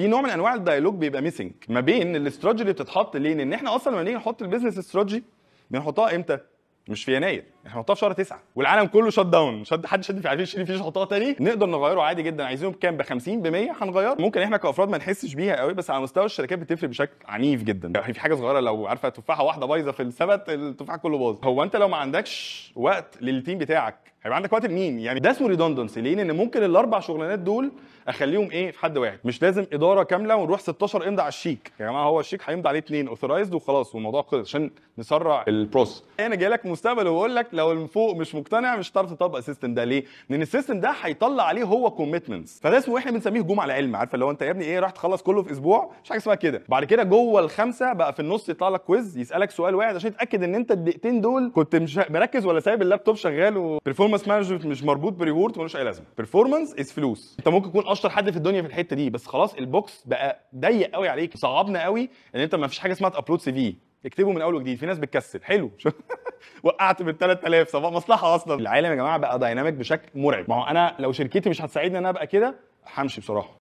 في نوع من انواع الديالوج بيبقى ميسنج ما بين الاستراتيجي اللي بتتحط ليه ان احنا اصلا لما نيجي نحط البيزنس استراتيجي بنحطها امتى مش في يناير احنا هنحطها في شهر تسعة والعالم كله شت داون شد حد شد في 2020 مفيش حطها تاني نقدر نغيره عادي جدا عايزينه بكام ب 50% ب 100 هنغيره ممكن احنا كافراد ما نحسش بيها قوي بس على مستوى الشركات بتفرق بشكل عنيف جدا يعني في حاجه صغيره لو عارفه تفاحه واحده بايظه في السبت التفاح كله باظ هو انت لو ما عندكش وقت للتيم بتاعك هيبقى عندك وقت لمين؟ يعني ده اسمه ريدندنسي ليه؟ لان ممكن الاربع شغلانات دول اخليهم ايه في حد واحد، مش لازم اداره كامله ونروح 16 امضي على الشيك، يا جماعه هو الشيك هيمضي عليه اثنين اوثرايزد وخلاص والموضوع خلص عشان نسرع البروس انا جاي لك مستقبل واقول لك لو من فوق مش مقتنع مش هتعرف تطبق السيستم ده ليه؟ لان السيستم ده هيطلع عليه هو كوميتمنتس فده اسمه احنا بنسميه هجوم على العلم عارفه لو انت يا ابني ايه راح تخلص كله في اسبوع مش حاجه اسمها كده بعد كده جوه الخمسه بقى في النص يطلع لك كويز يسالك سؤال واحد عشان يتاكد ان انت الدقيقتين دول كنت مش مركز ولا سايب اللابتوب شغال وبرفورمانس مانجمنت مش مربوط بريورد ملوش اي لازمه برفورمانس از فلوس انت ممكن تكون اشطر حد في الدنيا في الحته دي بس خلاص البوكس بقى ضيق قوي عليك صعبنا قوي ان انت ما فيش حاجه اسمها ابلود سي في اكتبه من اول وجديد في ناس بتكسل حلو وقعت بال 3000 صباح مصلحه اصلا العالم يا جماعه بقى دايناميك بشكل مرعب ما هو انا لو شركتي مش هتساعدني ان انا ابقى كده همشي بصراحه